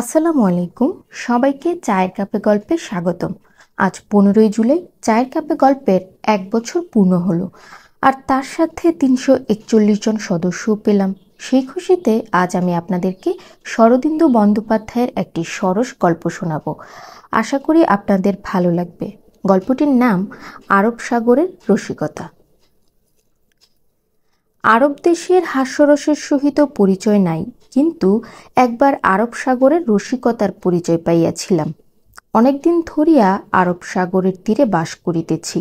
আসসালামু আলাইকুম সবাইকে চায়ের কাপে গল্পে স্বাগতম আজ পনেরোই জুলাই চায়ের কাপে গল্পের এক বছর পূর্ণ হলো আর তার সাথে তিনশো একচল্লিশ জন সদস্যও পেলাম সেই খুশিতে আজ আমি আপনাদেরকে শরদিন্দু বন্দ্যোপাধ্যায়ের একটি সরস গল্প শোনাব আশা করি আপনাদের ভালো লাগবে গল্পটির নাম আরব সাগরের রসিকতা আরব দেশের হাস্যরসের সহিত পরিচয় নাই কিন্তু একবার আরব সাগরের রসিকতার পরিচয় পাইয়াছিলাম অনেকদিন ধরিয়া আরব সাগরের তীরে বাস করিতেছি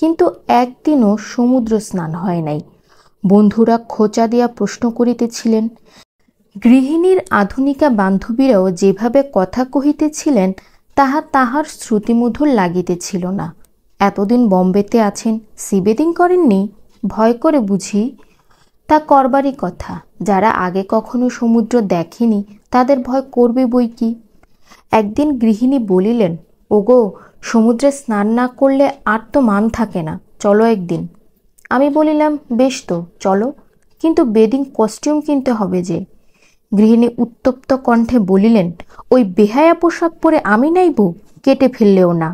কিন্তু একদিনও সমুদ্র স্নান হয় নাই বন্ধুরা খোঁচা দিয়া প্রশ্ন করিতেছিলেন গৃহিণীর আধুনিকা বান্ধবীরাও যেভাবে কথা কহিতেছিলেন তাহা তাহার শ্রুতিমধুর লাগিতেছিল না এতদিন বম্বেতে আছেন সিবেদিং করেননি ভয় করে বুঝি তা করবারই কথা যারা আগে কখনো সমুদ্র দেখেনি তাদের ভয় করবে বই কি একদিন গৃহিণী বলিলেন ওগো সমুদ্রে স্নান না করলে আর তো মান থাকে না চলো একদিন আমি বলিলাম বেশ তো চলো কিন্তু বেদিং কস্টিউম কিনতে হবে যে গৃহিণী উত্তপ্ত কণ্ঠে বলিলেন ওই বেহায়া পোশাক পরে আমি নাই বউ কেটে ফেললেও না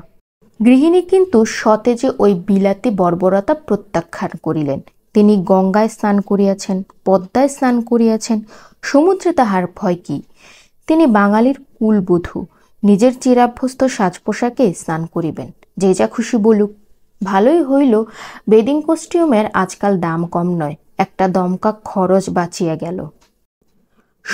গৃহিণী কিন্তু সতেজে ওই বিলাতি বর্বরতা প্রত্যাখ্যান করিলেন তিনি গঙ্গায় স্নান করিয়াছেন পদ্মায় স্নান করিয়াছেন সমুদ্রে তাহার ভয় কি তিনি বাঙালির কুলবধূ নিজের চিরাভ্যস্ত সাজ পোশাকে স্নান করিবেন যে যা খুশি বলুক ভালোই হইল বেডিং কস্টিউমের আজকাল দাম কম নয় একটা দমকা খরচ বাঁচিয়া গেল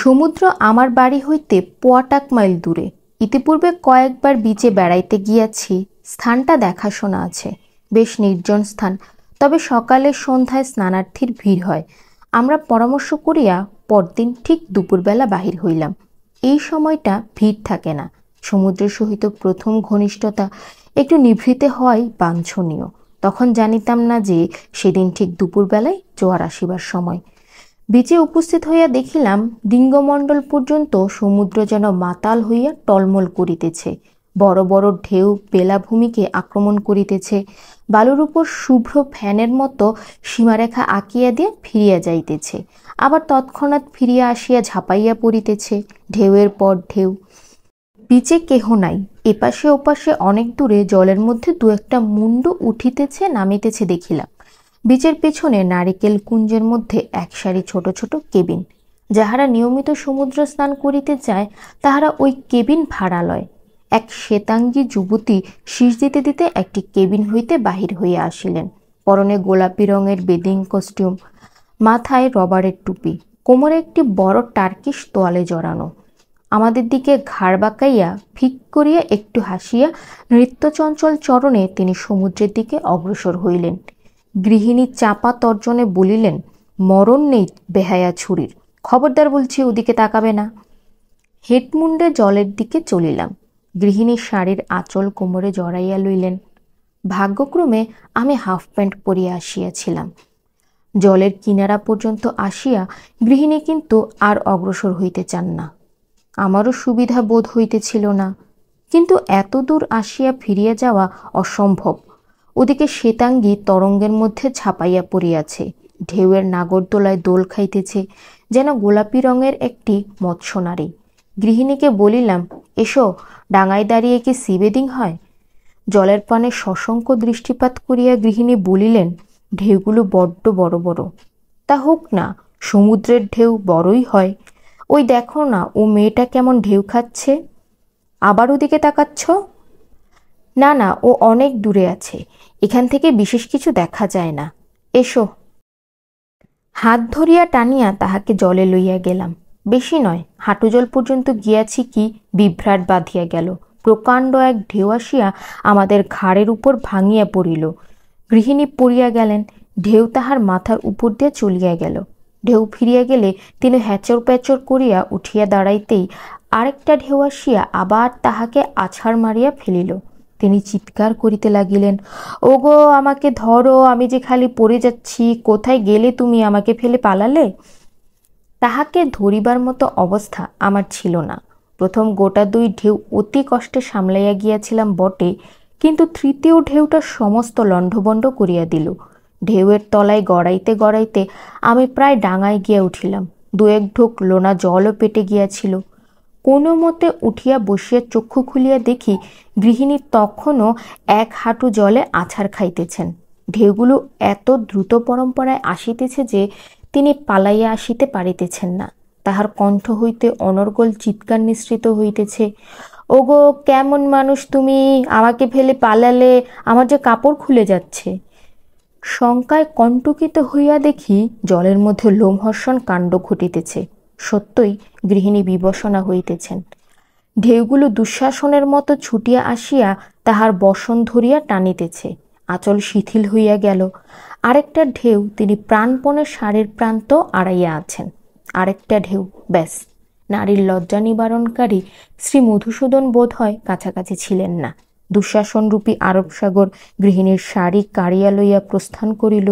সমুদ্র আমার বাড়ি হইতে পোয়াটাক মাইল দূরে ইতিপূর্বে কয়েকবার বিচে বেড়াইতে গিয়াছি স্থানটা দেখাশোনা আছে বেশ নির্জন স্থান তবে সকালে সন্ধ্যায় স্নানার্থীর ভিড় হয় আমরা পরামর্শ করিয়া পরদিন ঠিক দুপুরবেলা বাহির হইলাম এই সময়টা ভিড় থাকে না সমুদ্রের সহিত প্রথম ঘনিষ্ঠতা একটু নিভৃতে হয় বাঞ্ছনীয় তখন জানিতাম না যে সেদিন ঠিক দুপুরবেলায় জোয়ার আসিবার সময় বিচে উপস্থিত হইয়া দেখিলাম ডিঙ্গমণ্ডল পর্যন্ত সমুদ্র যেন মাতাল হইয়া টলমল করিতেছে বড় বড় ঢেউ বেলাভূমিকে আক্রমণ করিতেছে বালুর উপর শুভ্র ফ্যানের মতো সীমারেখা আঁকিয়া দিয়ে ফিরিয়া যাইতেছে আবার তৎক্ষণাৎ ফিরিয়া আসিয়া ঝাঁপাইয়া পড়িতেছে ঢেউয়ের পর ঢেউ বিচে কেহ নাই এপাশে ওপাশে অনেক দূরে জলের মধ্যে দু একটা মুন্ডু উঠিতেছে নামিতেছে দেখিলাম বিচের পেছনে নারিকেল কুঞ্জের মধ্যে এক সারি ছোট ছোট কেবিন যাহারা নিয়মিত সমুদ্র স্নান করিতে চায় তাহারা ওই কেবিন ভাড়া লয় এক শ্বেতাঙ্গী যুবতী শীষ দিতে দিতে একটি কেবিন হইতে বাহির হইয়া আসিলেন পরনে গোলাপি রঙের বেদিং কস্টিউম মাথায় রবারের টুপি কোমরে একটি বড় টার্কিশ তোয়ালে জড়ানো আমাদের দিকে ঘাড় বাঁকাইয়া ফিক করিয়া একটু হাসিয়া নৃত্যচঞ্চল চরণে তিনি সমুদ্রের দিকে অগ্রসর হইলেন গৃহিণী চাপা তর্জনে বলিলেন মরণ নেই বেহায়া ছুরির খবরদার বলছি ওদিকে তাকাবে না হেডমুন্ডে জলের দিকে চলিলাম গৃহিণীর শাড়ির আঁচল কোমরে জড়াইয়া লইলেন ভাগ্যক্রমে আমি হাফ প্যান্ট পরিয়া আসিয়াছিলাম জলের কিনারা পর্যন্ত আসিয়া গৃহিণী কিন্তু আর অগ্রসর হইতে চান না আমারও সুবিধা বোধ হইতেছিল না কিন্তু এত দূর আসিয়া ফিরিয়া যাওয়া অসম্ভব ওদিকে শ্বেতাঙ্গী তরঙ্গের মধ্যে ছাপাইয়া পড়িয়াছে ঢেউয়ের নাগরদোলায় দোল খাইতেছে যেন গোলাপি রঙের একটি মৎস্যনারী গৃহিণীকে বলিলাম এসো ডাঙায় দাঁড়িয়ে কি সিবেদিং হয় জলের পানে সশঙ্ক দৃষ্টিপাত করিয়া গৃহিণী বলিলেন ঢেউগুলো বড্ড বড় বড় তা হোক না সমুদ্রের ঢেউ বড়ই হয় ওই দেখো না ও মেয়েটা কেমন ঢেউ খাচ্ছে আবার ওদিকে তাকাচ্ছ না না ও অনেক দূরে আছে এখান থেকে বিশেষ কিছু দেখা যায় না এসো হাত ধরিয়া টানিয়া তাহাকে জলে লইয়া গেলাম বেশি নয় হাঁটু জল পর্যন্ত গিয়াছি কি বিভ্রাট বাঁধিয়া গেল প্রকাণ্ড এক ঢেউ আসিয়া আমাদের ঘাড়ের উপর ভাঙিয়া পড়িল গৃহিণী পড়িয়া গেলেন ঢেউ তাহার মাথার উপর দিয়া চলিয়া গেল ঢেউ ফিরিয়া গেলে তিনি হ্যাচর প্যাচর করিয়া উঠিয়া দাঁড়াইতেই আরেকটা ঢেউ আসিয়া আবার তাহাকে আছাড় মারিয়া ফেলিল তিনি চিৎকার করিতে লাগিলেন ওগো আমাকে ধরো আমি যে খালি পড়ে যাচ্ছি কোথায় গেলে তুমি আমাকে ফেলে পালালে তাহাকে ধরিবার মতো অবস্থা আমার ছিল না প্রথম গোটা দুই ঢেউ অতি কষ্টে সামলাইয়া গিয়াছিলাম বটে কিন্তু তৃতীয় ঢেউটা সমস্ত লণ্ডভণ্ড করিয়া দিল ঢেউয়ের তলায় গড়াইতে গড়াইতে আমি প্রায় ডাঙায় গিয়া উঠিলাম দু এক ঢোক লোনা জলও পেটে গিয়াছিল কোনো মতে উঠিয়া বসিয়া চক্ষু খুলিয়া দেখি গৃহিণী তখনও এক হাঁটু জলে আছাড় খাইতেছেন ঢেউগুলো এত দ্রুত পরম্পরায় আসিতেছে যে তিনি পালাইয়া আসিতে পারিতেছেন না তাহার কণ্ঠ হইতে অনর্গল চিৎকার নিঃসৃত হইতেছে ওগো কেমন মানুষ তুমি আমাকে ফেলে পালালে আমার যে কাপড় খুলে যাচ্ছে শঙ্কায় কণ্টকিত হইয়া দেখি জলের মধ্যে লোমহর্ষণ কাণ্ড ঘটিতেছে সত্যই গৃহিণী বিবসনা হইতেছেন ঢেউগুলো দুঃশাসনের মতো ছুটিয়া আসিয়া তাহার বসন ধরিয়া টানিতেছে আঁচল শিথিল হইয়া গেল আরেকটা ঢেউ তিনি প্রাণপণে সারের প্রান্ত আড়াইয়া আছেন আরেকটা ঢেউ ব্যাস নারীর লজ্জা নিবারণকারী শ্রী মধুসূদন বোধ হয় কাছাকাছি ছিলেন না দুঃশাসনরূপী আরব সাগর গৃহিণীর শাড়ি কাড়িয়া লইয়া প্রস্থান করিল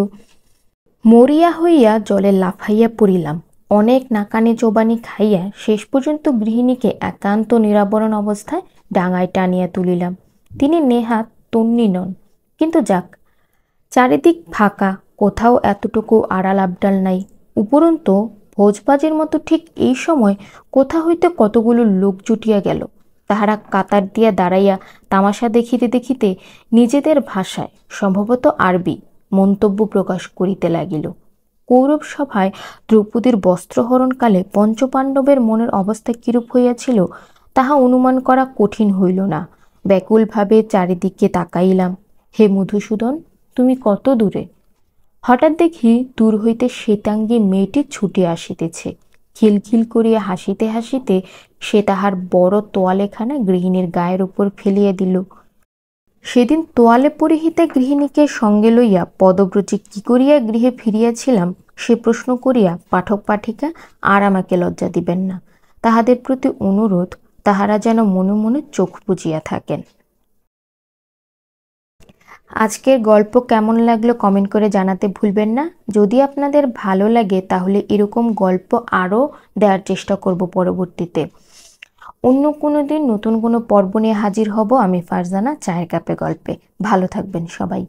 মরিয়া হইয়া জলে লাফাইয়া পড়িলাম অনেক নাকানে চোবানি খাইয়া শেষ পর্যন্ত গৃহিণীকে একান্ত নিরাবরণ অবস্থায় ডাঙায় টানিয়া তুলিলাম তিনি নেহাত তন্নি নন কিন্তু যাক চারিদিক ফাঁকা কোথাও এতটুকু আড়াল আবডাল নাই উপরন্তু ভোজবাজের মতো ঠিক এই সময় কোথা হইতে কতগুলো লোক জুটিয়া গেল তাহারা কাতার দিয়া দাঁড়াইয়া তামাশা দেখিতে দেখিতে নিজেদের ভাষায় সম্ভবত আরবি মন্তব্য প্রকাশ করিতে লাগিল কৌরব সভায় দ্রৌপদীর বস্ত্রহরণকালে পঞ্চপাণ্ডবের মনের অবস্থা কিরূপ হইয়াছিল তাহা অনুমান করা কঠিন হইল না ব্যাকুলভাবে চারিদিকে তাকাইলাম হে মধুসূদন তুমি কত দূরে হঠাৎ দেখি দূর হইতে শ্বেতাঙ্গী মেয়েটি ছুটে আসিতেছে খিলখিল করিয়া হাসিতে হাসিতে সে তাহার বড় তোয়ালেখানা গৃহিণীর গায়ের উপর ফেলিয়া দিল সেদিন তোয়ালে পরিহিতা গৃহিণীকে সঙ্গে লইয়া পদব্রজে কি করিয়া গৃহে ফিরিয়াছিলাম সে প্রশ্ন করিয়া পাঠক পাঠিকা আর আমাকে লজ্জা দিবেন না তাহাদের প্রতি অনুরোধ তাহারা যেন মনে মনে চোখ বুজিয়া থাকেন আজকের গল্প কেমন লাগলো কমেন্ট করে জানাতে ভুলবেন না যদি আপনাদের ভালো লাগে তাহলে এরকম গল্প আরও দেওয়ার চেষ্টা করব পরবর্তীতে অন্য কোনো দিন নতুন কোনো পর্ব নিয়ে হাজির হব আমি ফারজানা চায়ের কাপে গল্পে ভালো থাকবেন সবাই